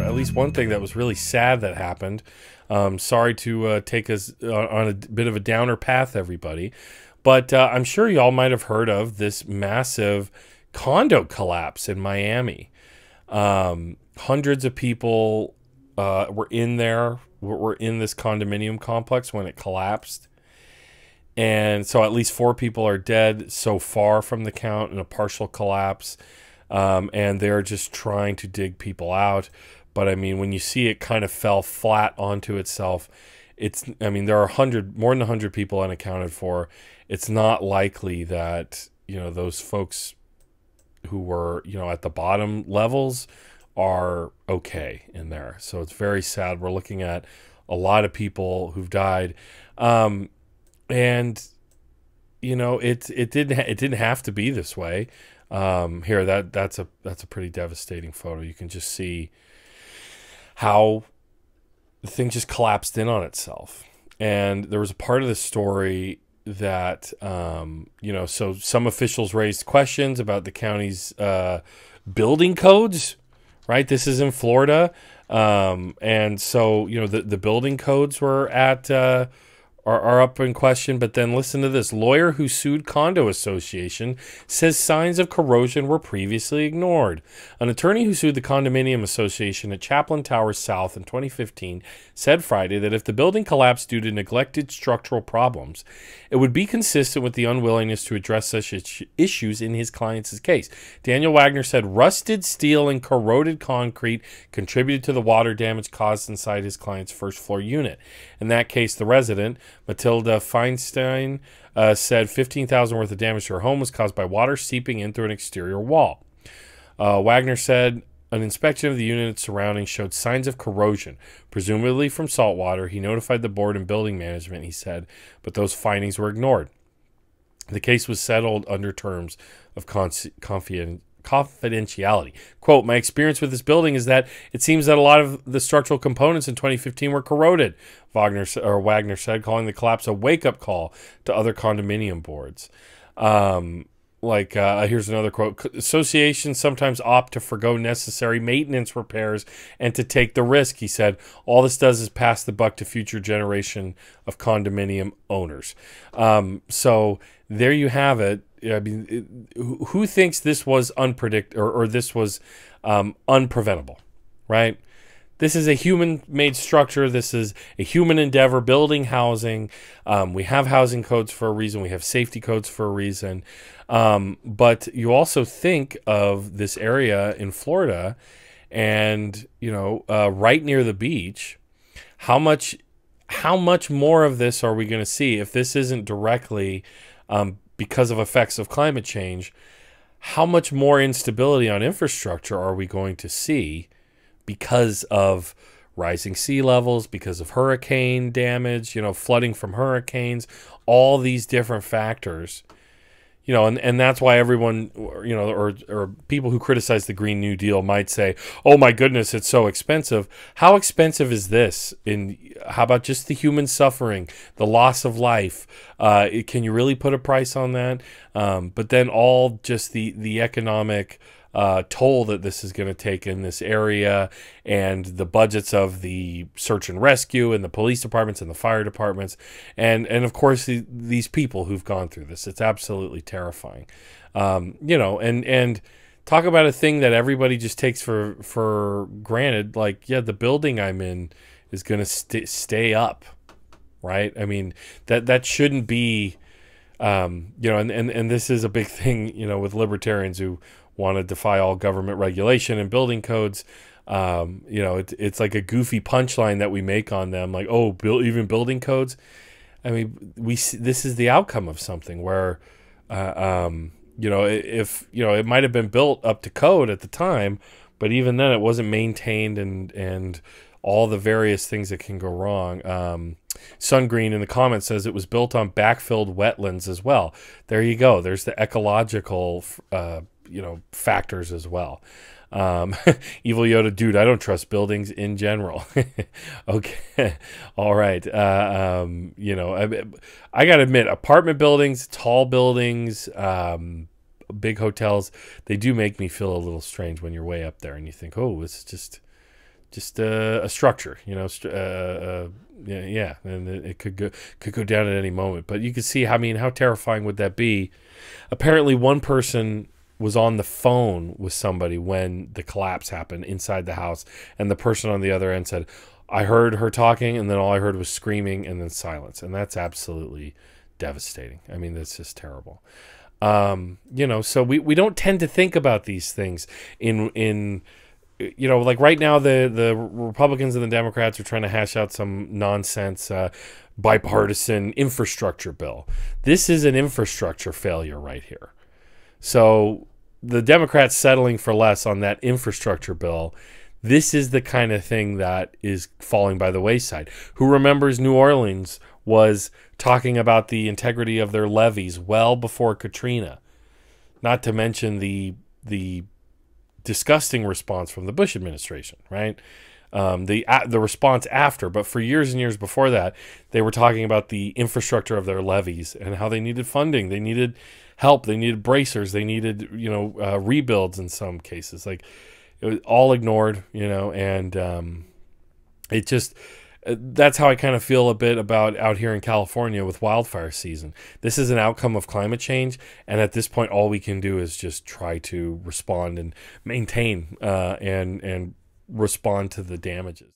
at least one thing that was really sad that happened. Um, sorry to uh, take us uh, on a bit of a downer path, everybody. But uh, I'm sure y'all might have heard of this massive condo collapse in Miami. Um, hundreds of people uh, were in there, were in this condominium complex when it collapsed. And so at least four people are dead so far from the count in a partial collapse. Um, and they're just trying to dig people out. But I mean, when you see it kind of fell flat onto itself, it's, I mean, there are 100, more than 100 people unaccounted for. It's not likely that, you know, those folks who were, you know, at the bottom levels are okay in there. So it's very sad. We're looking at a lot of people who've died. Um, and you know it it didn't it didn't have to be this way. Um, here that that's a that's a pretty devastating photo. You can just see how the thing just collapsed in on itself. And there was a part of the story that um, you know, so some officials raised questions about the county's uh, building codes. Right, this is in Florida, um, and so you know the the building codes were at. Uh, are, are up in question. But then listen to this lawyer who sued Condo Association says signs of corrosion were previously ignored. An attorney who sued the Condominium Association at Chaplin Towers South in 2015 said Friday that if the building collapsed due to neglected structural problems, it would be consistent with the unwillingness to address such issues in his client's case. Daniel Wagner said rusted steel and corroded concrete contributed to the water damage caused inside his client's first floor unit. In that case, the resident, Matilda Feinstein uh, said 15,000 worth of damage to her home was caused by water seeping in through an exterior wall. Uh, Wagner said an inspection of the unit surroundings showed signs of corrosion, presumably from salt water. He notified the board and building management, he said, but those findings were ignored. The case was settled under terms of confiden confidentiality. Quote, my experience with this building is that it seems that a lot of the structural components in 2015 were corroded, Wagner, or Wagner said, calling the collapse a wake-up call to other condominium boards. Um, like uh, here's another quote associations sometimes opt to forego necessary maintenance repairs and to take the risk he said all this does is pass the buck to future generation of condominium owners um, so there you have it yeah, I mean, it, who, who thinks this was unpredict or, or this was um, unpreventable, right? This is a human-made structure. This is a human endeavor building housing. Um, we have housing codes for a reason. We have safety codes for a reason. Um, but you also think of this area in Florida, and you know, uh, right near the beach, how much, how much more of this are we going to see if this isn't directly um, because of effects of climate change, how much more instability on infrastructure are we going to see because of rising sea levels, because of hurricane damage, you know, flooding from hurricanes, all these different factors. You know, and, and that's why everyone, you know, or, or people who criticize the Green New Deal might say, oh my goodness, it's so expensive. How expensive is this in how about just the human suffering, the loss of life? Uh, it, can you really put a price on that? Um, but then all just the the economic uh, toll that this is going to take in this area and the budgets of the search and rescue and the police departments and the fire departments and and of course the, these people who've gone through this it's absolutely terrifying um, you know and and talk about a thing that everybody just takes for for granted like yeah the building i'm in is going to st- stay up, right? I mean that that shouldn't be, um, you know, and, and and this is a big thing, you know, with libertarians who want to defy all government regulation and building codes. Um, you know, it, it's like a goofy punchline that we make on them, like oh, build, even building codes. I mean, we this is the outcome of something where, uh, um, you know, if you know, it might have been built up to code at the time, but even then, it wasn't maintained and and all the various things that can go wrong. Um, Sun Green in the comments says it was built on backfilled wetlands as well. There you go. There's the ecological, uh, you know, factors as well. Um, Evil Yoda, dude, I don't trust buildings in general. okay, all right. Uh, um, you know, I, I gotta admit, apartment buildings, tall buildings, um, big hotels, they do make me feel a little strange when you're way up there and you think, oh, it's just just uh, a structure, you know. Uh, uh, yeah, yeah, and it, it, could go could go down at any moment. But you can see, I mean, how terrifying would that be? Apparently, one person was on the phone with somebody when the collapse happened inside the house, and the person on the other end said, "I heard her talking, and then all I heard was screaming, and then silence." And that's absolutely devastating. I mean, that's just terrible. Um, you know, so we we don't tend to think about these things in in you know, like right now, the the Republicans and the Democrats are trying to hash out some nonsense uh, bipartisan infrastructure bill. This is an infrastructure failure right here. So the Democrats settling for less on that infrastructure bill. This is the kind of thing that is falling by the wayside. Who remembers New Orleans was talking about the integrity of their levees well before Katrina, not to mention the the disgusting response from the Bush administration, right? Um, the uh, the response after, but for years and years before that, they were talking about the infrastructure of their levees and how they needed funding, they needed help, they needed bracers, they needed you know uh, rebuilds in some cases. Like it was all ignored, you know, and um, it just that's how I kind of feel a bit about out here in California with wildfire season. This is an outcome of climate change, and at this point, all we can do is just try to respond and maintain uh, and and respond to the damages.